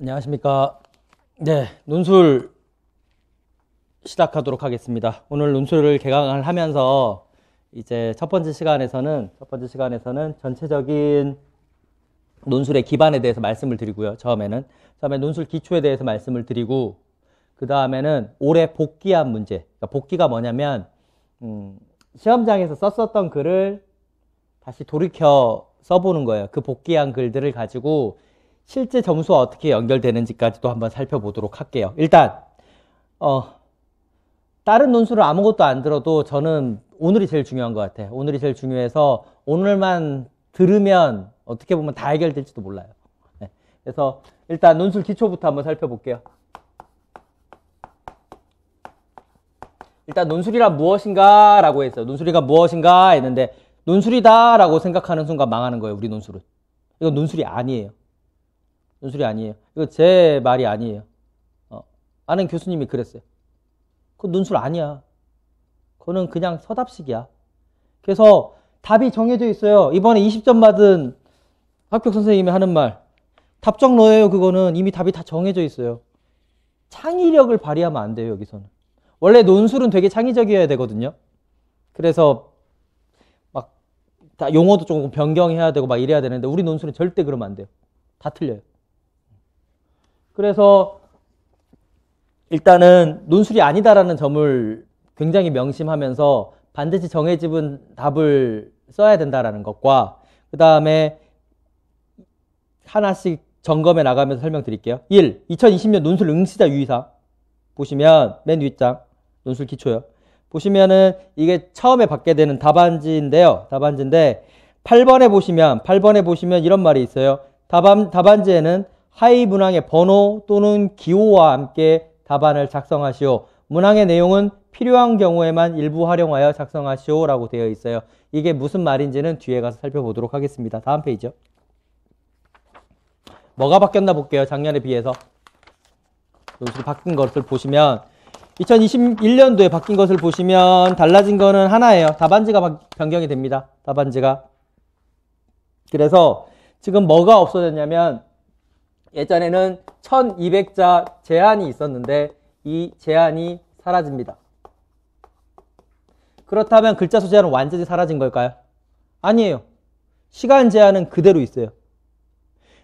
안녕하십니까. 네, 논술 시작하도록 하겠습니다. 오늘 논술을 개강을 하면서 이제 첫 번째 시간에서는 첫 번째 시간에서는 전체적인 논술의 기반에 대해서 말씀을 드리고요. 처음에는 처음에 논술 기초에 대해서 말씀을 드리고 그 다음에는 올해 복귀한 문제. 그러니까 복귀가 뭐냐면 음, 시험장에서 썼었던 글을 다시 돌이켜 써보는 거예요. 그 복귀한 글들을 가지고 실제 점수와 어떻게 연결되는지까지도 한번 살펴보도록 할게요. 일단 어, 다른 논술을 아무것도 안 들어도 저는 오늘이 제일 중요한 것 같아요. 오늘이 제일 중요해서 오늘만 들으면 어떻게 보면 다 해결될지도 몰라요. 네. 그래서 일단 논술 기초부터 한번 살펴볼게요. 일단 논술이란 무엇인가 라고 했어요. 논술이가 무엇인가 했는데 논술이다 라고 생각하는 순간 망하는 거예요. 우리 논술은. 이건 논술이 아니에요. 논술이 아니에요. 이거 제 말이 아니에요. 어, 아는 교수님이 그랬어요. 그건 논술 아니야. 그거는 그냥 서답식이야. 그래서 답이 정해져 있어요. 이번에 20점 받은 합격 선생님이 하는 말. 답정로예요 그거는. 이미 답이 다 정해져 있어요. 창의력을 발휘하면 안 돼요, 여기서는. 원래 논술은 되게 창의적이어야 되거든요. 그래서 막다 용어도 조금 변경해야 되고 막 이래야 되는데 우리 논술은 절대 그러면 안 돼요. 다 틀려요. 그래서 일단은 논술이 아니다라는 점을 굉장히 명심하면서 반드시 정해집은 답을 써야 된다라는 것과 그 다음에 하나씩 점검해 나가면서 설명드릴게요. 1. 2020년 논술 응시자 유의사항 보시면 맨 윗장 논술 기초요. 보시면은 이게 처음에 받게 되는 답안지인데요. 답안지인데 8번에 보시면 8번에 보시면 이런 말이 있어요. 답안, 답안지에는 하위 문항의 번호 또는 기호와 함께 답안을 작성하시오. 문항의 내용은 필요한 경우에만 일부 활용하여 작성하시오 라고 되어 있어요. 이게 무슨 말인지는 뒤에 가서 살펴보도록 하겠습니다. 다음 페이지요. 뭐가 바뀌었나 볼게요. 작년에 비해서. 요즘 바뀐 것을 보시면 2021년도에 바뀐 것을 보시면 달라진 거는 하나예요. 답안지가 변경이 됩니다. 답안지가. 그래서 지금 뭐가 없어졌냐면 예전에는 1200자 제한이 있었는데 이 제한이 사라집니다. 그렇다면 글자 수 제한은 완전히 사라진 걸까요? 아니에요. 시간 제한은 그대로 있어요.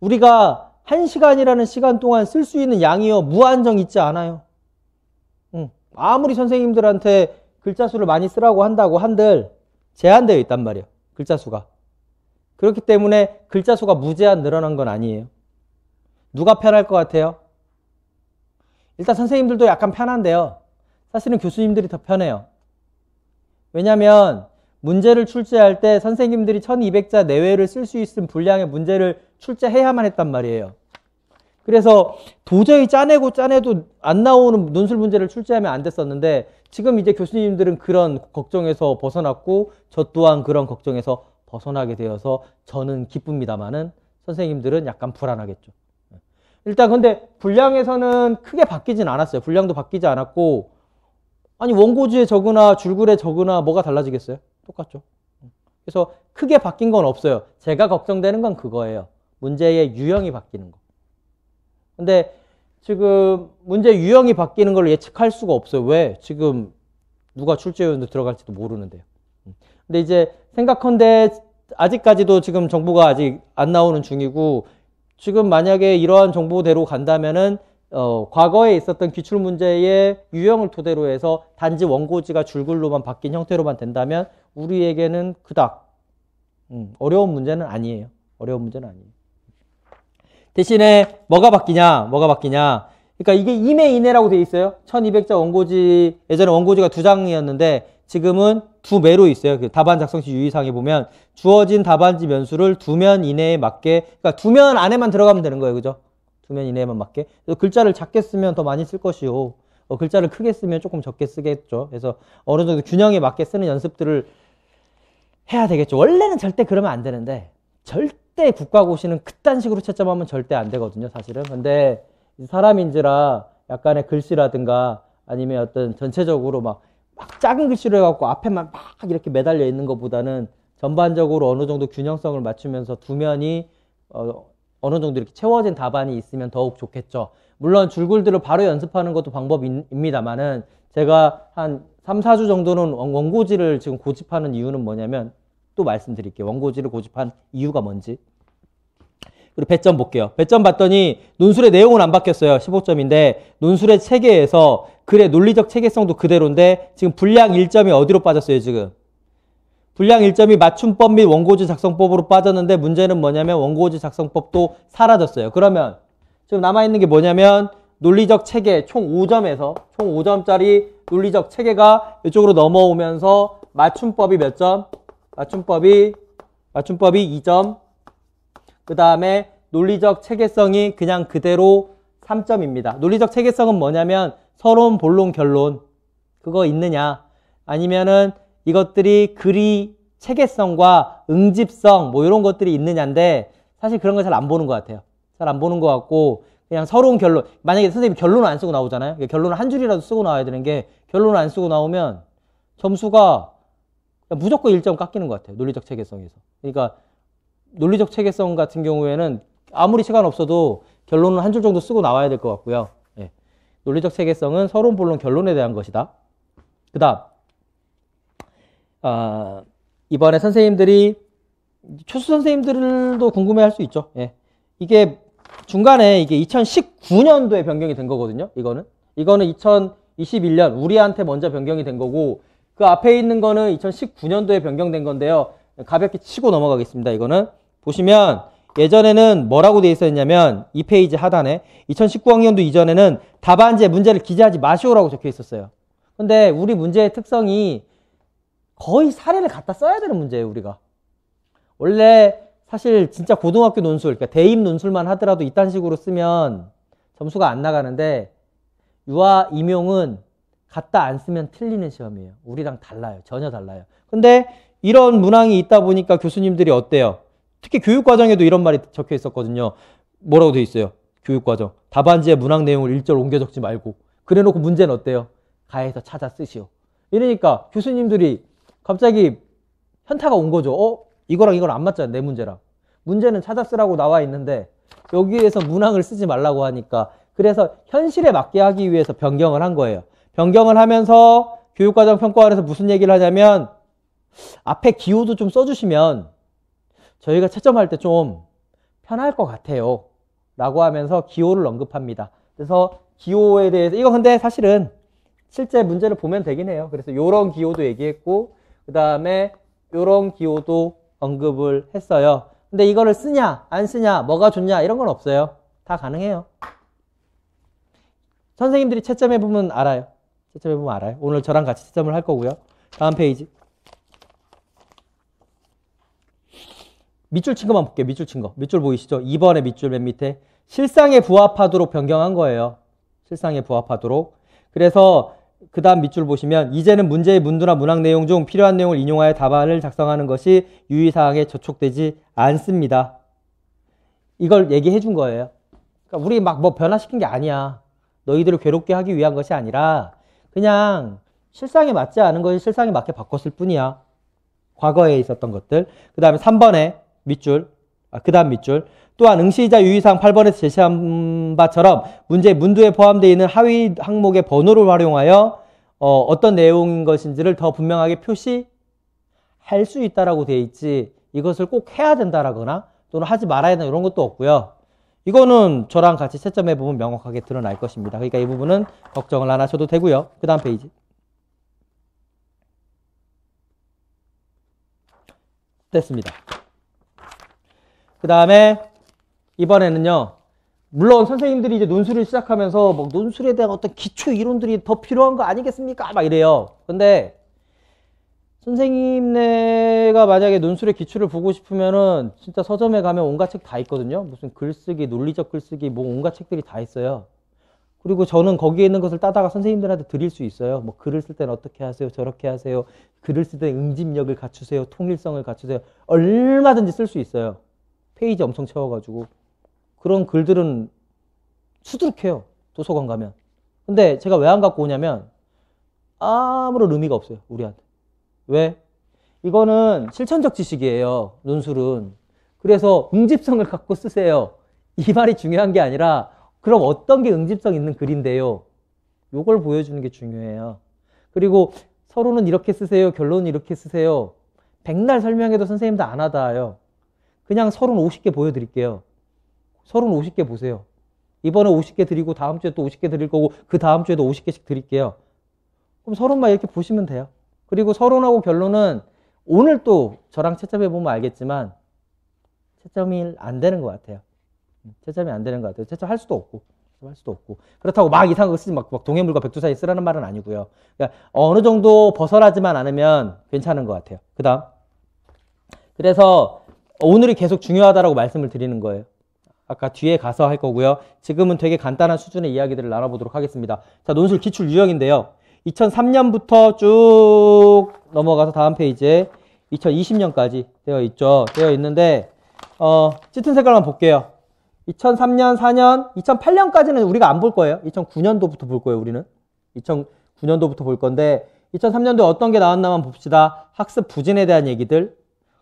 우리가 1시간이라는 시간 동안 쓸 수 있는 양이요. 무한정 있지 않아요. 응. 아무리 선생님들한테 글자 수를 많이 쓰라고 한다고 한들 제한되어 있단 말이에요. 글자 수가. 그렇기 때문에 글자 수가 무제한 늘어난 건 아니에요. 누가 편할 것 같아요? 일단 선생님들도 약간 편한데요. 사실은 교수님들이 더 편해요. 왜냐하면 문제를 출제할 때 선생님들이 1200자 내외를 쓸 수 있는 분량의 문제를 출제해야만 했단 말이에요. 그래서 도저히 짜내고 짜내도 안 나오는 논술 문제를 출제하면 안 됐었는데 지금 이제 교수님들은 그런 걱정에서 벗어났고 저 또한 그런 걱정에서 벗어나게 되어서 저는 기쁩니다만은 선생님들은 약간 불안하겠죠. 일단 근데 분량에서는 크게 바뀌진 않았어요. 분량도 바뀌지 않았고 아니 원고지에 적으나 줄글에 적으나 뭐가 달라지겠어요? 똑같죠. 그래서 크게 바뀐 건 없어요. 제가 걱정되는 건 그거예요. 문제의 유형이 바뀌는 거. 근데 지금 문제 유형이 바뀌는 걸 예측할 수가 없어요. 왜? 지금 누가 출제위원도 들어갈지도 모르는데요. 근데 이제 생각컨대 아직까지도 지금 정보가 아직 안 나오는 중이고 지금 만약에 이러한 정보대로 간다면은 어, 과거에 있었던 기출 문제의 유형을 토대로 해서 단지 원고지가 줄글로만 바뀐 형태로만 된다면 우리에게는 그닥 음, 어려운 문제는 아니에요. 어려운 문제는 아니에요. 대신에 뭐가 바뀌냐? 뭐가 바뀌냐? 그러니까 이게 임의 이내라고 돼 있어요. 1200자 원고지 예전에 원고지가 두 장이었는데 지금은 두 매로 있어요. 그 답안 작성 시 유의사항에 보면 주어진 답안지 면수를 두 면 이내에 맞게 그러니까 두 면 안에만 들어가면 되는 거예요. 그죠? 두 면 이내에만 맞게. 그래서 글자를 작게 쓰면 더 많이 쓸 것이요. 어, 글자를 크게 쓰면 조금 적게 쓰겠죠. 그래서 어느 정도 균형에 맞게 쓰는 연습들을 해야 되겠죠. 원래는 절대 그러면 안 되는데 절대 국가고시는 그딴 식으로 채점하면 절대 안 되거든요. 사실은. 근데 사람인지라 약간의 글씨라든가 아니면 어떤 전체적으로 막막 작은 글씨로 해갖고 앞에만 막 이렇게 매달려 있는 것보다는 전반적으로 어느 정도 균형성을 맞추면서 두 면이 어, 어느 정도 이렇게 채워진 답안이 있으면 더욱 좋겠죠. 물론 줄글들을 바로 연습하는 것도 방법입니다만은 제가 한 3, 4주 정도는 원고지를 지금 고집하는 이유는 뭐냐면 또 말씀드릴게요. 원고지를 고집한 이유가 뭔지. 그리고 배점 볼게요. 배점 봤더니 논술의 내용은 안 바뀌었어요. 15점인데 논술의 체계에서 글의 논리적 체계성도 그대로인데 지금 분량 1점이 어디로 빠졌어요, 지금? 분량 1점이 맞춤법 및 원고지 작성법으로 빠졌는데 문제는 뭐냐면 원고지 작성법도 사라졌어요. 그러면 지금 남아있는 게 뭐냐면 논리적 체계 총 5점에서 총 5점짜리 논리적 체계가 이쪽으로 넘어오면서 맞춤법이 몇 점? 맞춤법이 맞춤법이 2점 그 다음에 논리적 체계성이 그냥 그대로 3점입니다. 논리적 체계성은 뭐냐면 서론, 본론, 결론 그거 있느냐 아니면은 이것들이 글이 체계성과 응집성 뭐 이런 것들이 있느냐인데 사실 그런 걸 잘 안 보는 것 같아요. 잘 안 보는 것 같고 그냥 서론 결론 만약에 선생님이 결론을 안 쓰고 나오잖아요. 그러니까 결론을 한 줄이라도 쓰고 나와야 되는 게 결론을 안 쓰고 나오면 점수가 무조건 1점 깎이는 것 같아요. 논리적 체계성에서. 그러니까 논리적 체계성 같은 경우에는 아무리 시간 없어도 결론은 한 줄 정도 쓰고 나와야 될 것 같고요. 논리적 체계성은 서론 본론 결론에 대한 것이다. 그 다음 어, 아, 이번에 선생님들이 초수 선생님들도 궁금해할 수 있죠. 예. 이게 중간에 이게 2019년도에 변경이 된 거거든요. 이거는 이거는 2021년 우리한테 먼저 변경이 된 거고 그 앞에 있는 거는 2019년도에 변경된 건데요. 가볍게 치고 넘어가겠습니다. 이거는 보시면 예전에는 뭐라고 되어 있었냐면 이 페이지 하단에 2019학년도 이전에는 답안지에 문제를 기재하지 마시오라고 적혀 있었어요. 근데 우리 문제의 특성이 거의 사례를 갖다 써야 되는 문제예요, 우리가. 원래 사실 진짜 고등학교 논술, 그러니까 대입 논술만 하더라도 이딴 식으로 쓰면 점수가 안 나가는데 유아 임용은 갖다 안 쓰면 틀리는 시험이에요. 우리랑 달라요. 전혀 달라요. 근데 이런 문항이 있다 보니까 교수님들이 어때요? 특히 교육과정에도 이런 말이 적혀 있었거든요. 뭐라고 돼 있어요? 교육과정. 답안지에 문항 내용을 일절 옮겨 적지 말고. 그래 놓고 문제는 어때요? 가해서 찾아 쓰시오. 이러니까 교수님들이 갑자기 현타가 온 거죠. 어? 이거랑 이건 안 맞잖아. 내 문제랑. 문제는 찾아 쓰라고 나와 있는데 여기에서 문항을 쓰지 말라고 하니까 그래서 현실에 맞게 하기 위해서 변경을 한 거예요. 변경을 하면서 교육과정 평가원에서 무슨 얘기를 하냐면 앞에 기호도 좀 써주시면 저희가 채점할 때 좀 편할 것 같아요. 라고 하면서 기호를 언급합니다. 그래서 기호에 대해서, 이거 근데 사실은 실제 문제를 보면 되긴 해요. 그래서 이런 기호도 얘기했고, 그 다음에 이런 기호도 언급을 했어요. 근데 이거를 쓰냐, 안 쓰냐, 뭐가 좋냐, 이런 건 없어요. 다 가능해요. 선생님들이 채점해보면 알아요. 채점해보면 알아요. 오늘 저랑 같이 채점을 할 거고요. 다음 페이지. 밑줄 친 것만 볼게요. 밑줄 친 거. 밑줄 보이시죠? 2번의 밑줄 맨 밑에 실상에 부합하도록 변경한 거예요. 실상에 부합하도록. 그래서 그 다음 밑줄 보시면 이제는 문제의 문두나 문항 내용 중 필요한 내용을 인용하여 답안을 작성하는 것이 유의사항에 저촉되지 않습니다. 이걸 얘기해 준 거예요. 그러니까 우리 막 뭐 변화시킨 게 아니야. 너희들을 괴롭게 하기 위한 것이 아니라 그냥 실상에 맞지 않은 것이 실상에 맞게 바꿨을 뿐이야. 과거에 있었던 것들. 그 다음에 3번에 밑줄, 아, 그 다음 밑줄. 또한 응시자 유의사항 8번에서 제시한 바처럼 문제 문두에 포함되어 있는 하위 항목의 번호를 활용하여 어, 어떤 내용인 것인지를 더 분명하게 표시할 수 있다라고 되어 있지 이것을 꼭 해야 된다라거나 또는 하지 말아야 된다 이런 것도 없고요. 이거는 저랑 같이 채점해 보면 명확하게 드러날 것입니다. 그러니까 이 부분은 걱정을 안 하셔도 되고요. 그 다음 페이지. 됐습니다. 그 다음에 이번에는요. 물론 선생님들이 이제 논술을 시작하면서 막 뭐 논술에 대한 어떤 기초 이론들이 더 필요한 거 아니겠습니까? 막 이래요. 근데 선생님네가 만약에 논술의 기초를 보고 싶으면은 진짜 서점에 가면 온갖 책 다 있거든요. 무슨 글쓰기, 논리적 글쓰기, 뭐 온갖 책들이 다 있어요. 그리고 저는 거기에 있는 것을 따다가 선생님들한테 드릴 수 있어요. 뭐 글을 쓸 때는 어떻게 하세요? 저렇게 하세요. 글을 쓸 때 응집력을 갖추세요. 통일성을 갖추세요. 얼마든지 쓸 수 있어요. 페이지 엄청 채워가지고 그런 글들은 수두룩해요. 도서관 가면. 근데 제가 왜 안 갖고 오냐면 아무런 의미가 없어요. 우리한테. 왜? 이거는 실천적 지식이에요. 논술은. 그래서 응집성을 갖고 쓰세요. 이 말이 중요한 게 아니라 그럼 어떤 게 응집성 있는 글인데요. 요걸 보여주는 게 중요해요. 그리고 서로는 이렇게 쓰세요. 결론은 이렇게 쓰세요. 백날 설명해도 선생님도 안 하다요. 그냥 서른 50개 보여드릴게요. 서른 50개 보세요. 이번에 50개 드리고 다음 주에 또 50개 드릴 거고 그 다음 주에도 50개씩 드릴게요. 그럼 서른만 이렇게 보시면 돼요. 그리고 서론하고 결론은 오늘 또 저랑 채점해 보면 알겠지만 채점이 안 되는 것 같아요. 채점이 안 되는 것 같아요. 채점할 수도 없고 할 수도 없고 그렇다고 막 이상한 거 쓰지 막, 막 동해물과 백두산이 쓰라는 말은 아니고요. 그러니까 어느 정도 벗어나지만 않으면 괜찮은 것 같아요. 그다음 그래서 오늘이 계속 중요하다라고 말씀을 드리는 거예요. 아까 뒤에 가서 할 거고요. 지금은 되게 간단한 수준의 이야기들을 나눠보도록 하겠습니다. 자, 논술 기출 유형인데요. 2003년부터 쭉 넘어가서 다음 페이지에 2020년까지 되어 있죠. 되어 있는데, 어, 짙은 색깔만 볼게요. 2003년, 4년, 2008년까지는 우리가 안 볼 거예요. 2009년도부터 볼 거예요, 우리는. 2009년도부터 볼 건데, 2003년도에 어떤 게 나왔나만 봅시다. 학습 부진에 대한 얘기들,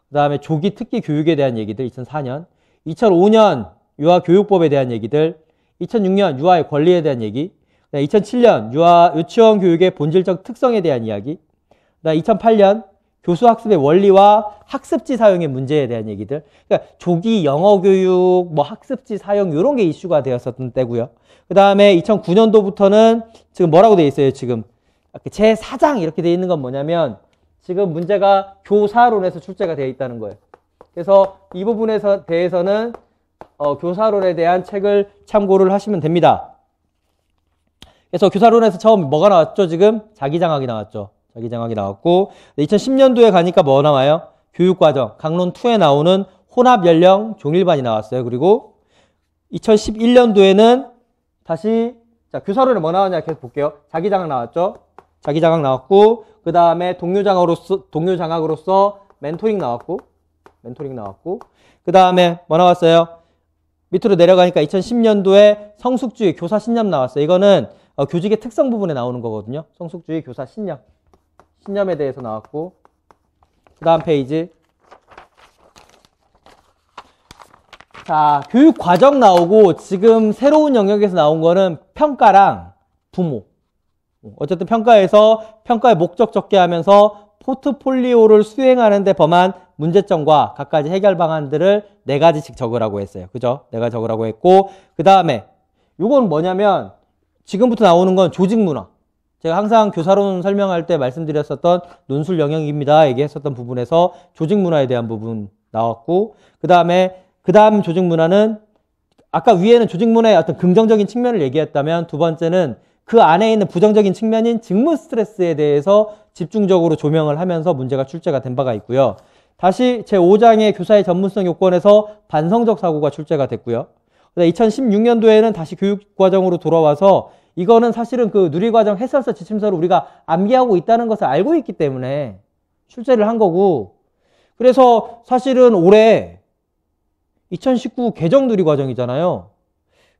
그 다음에 조기 특기 교육에 대한 얘기들 2004년, 2005년 유아 교육법에 대한 얘기들, 2006년 유아의 권리에 대한 얘기, 2007년 유아 유치원 교육의 본질적 특성에 대한 이야기, 2008년 교수 학습의 원리와 학습지 사용의 문제에 대한 얘기들. 그러니까 조기 영어 교육, 뭐 학습지 사용 이런 게 이슈가 되었었던 때고요. 그다음에 2009년도부터는 지금 뭐라고 되어 있어요? 지금 아, 그 제사장 이렇게 되어 있는 건 뭐냐면 지금 문제가 교사론에서 출제가 되어 있다는 거예요. 그래서 이부분에 대해서는 어, 교사론에 대한 책을 참고를 하시면 됩니다. 그래서 교사론에서 처음 뭐가 나왔죠? 지금 자기장학이 나왔죠. 자기장학이 나왔고 2010년도에 가니까 뭐 나와요? 교육과정 강론 2에 나오는 혼합 연령 종일반이 나왔어요. 그리고 2011년도에는 다시 자 교사론에 뭐 나왔냐 계속 볼게요. 자기장학 나왔죠. 자기 자각 나왔고 그 다음에 동료 장학으로서 동료 장학으로서 멘토링 나왔고 멘토링 나왔고 그 다음에 뭐 나왔어요? 밑으로 내려가니까 2010년도에 성숙주의 교사 신념 나왔어요. 이거는 어, 교직의 특성 부분에 나오는 거거든요. 성숙주의 교사 신념 신념에 대해서 나왔고 그 다음 페이지 자 교육 과정 나오고 지금 새로운 영역에서 나온 거는 평가랑 부모 어쨌든 평가에서 평가의 목적 적게 하면서 포트폴리오를 수행하는 데 범한 문제점과 각가지 해결 방안들을 네 가지씩 적으라고 했어요. 그죠? 내가 네 적으라고 했고 그 다음에 이건 뭐냐면 지금부터 나오는 건 조직 문화. 제가 항상 교사론 설명할 때 말씀드렸었던 논술 영역입니다. 얘기했었던 부분에서 조직 문화에 대한 부분 나왔고 그 다음에 그 다음 조직 문화는 아까 위에는 조직 문화의 어떤 긍정적인 측면을 얘기했다면 두 번째는 그 안에 있는 부정적인 측면인 직무 스트레스에 대해서 집중적으로 조명을 하면서 문제가 출제가 된 바가 있고요. 다시 제5장의 교사의 전문성 요건에서 반성적 사고가 출제가 됐고요. 2016년도에는 다시 교육과정으로 돌아와서 이거는 사실은 그 누리과정 해설서 지침서를 우리가 암기하고 있다는 것을 알고 있기 때문에 출제를 한 거고 그래서 사실은 올해 2019 개정 누리과정이잖아요.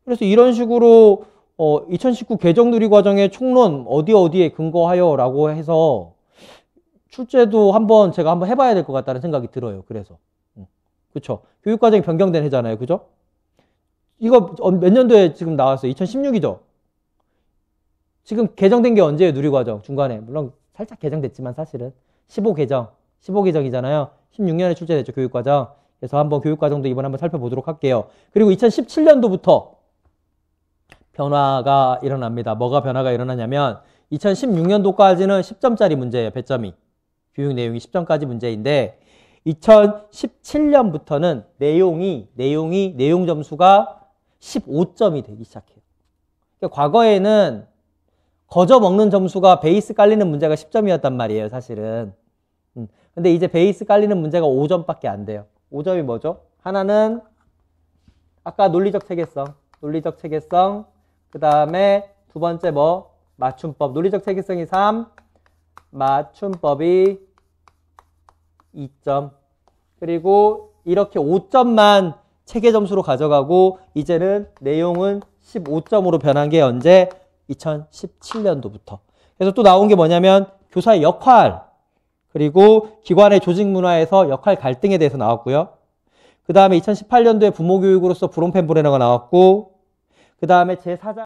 그래서 이런 식으로 어, 2019 개정 누리 과정의 총론 어디 어디에 근거하여라고 해서 출제도 한번 제가 한번 해봐야 될 것 같다는 생각이 들어요. 그래서 그렇죠. 교육 과정이 변경된 해잖아요, 그죠? 이거 몇 년도에 지금 나왔어요? 2016이죠. 지금 개정된 게 언제예요? 누리 과정 중간에 물론 살짝 개정됐지만 사실은 15 개정, 15 개정이잖아요. 16년에 출제됐죠 교육 과정. 그래서 한번 교육 과정도 이번에 한번 살펴보도록 할게요. 그리고 2017년도부터 변화가 일어납니다. 뭐가 변화가 일어나냐면 2016년도까지는 10점짜리 문제예요. 배점이 교육 내용이 10점까지 문제인데 2017년부터는 내용이 내용이 내용 점수가 15점이 되기 시작해요. 그러니까 과거에는 거저 먹는 점수가 베이스 깔리는 문제가 10점이었단 말이에요, 사실은. 음, 근데 이제 베이스 깔리는 문제가 5점밖에 안 돼요. 5점이 뭐죠? 하나는 아까 논리적 체계성, 논리적 체계성, 그 다음에 두 번째 뭐? 맞춤법. 논리적 체계성이 3. 맞춤법이 2점. 그리고 이렇게 5점만 체계 점수로 가져가고 이제는 내용은 15점으로 변한 게 언제? 2017년도부터. 그래서 또 나온 게 뭐냐면 교사의 역할 그리고 기관의 조직 문화에서 역할 갈등에 대해서 나왔고요. 그 다음에 2018년도에 부모교육으로서 브롬펜 브레너가 나왔고 그 다음에 제사장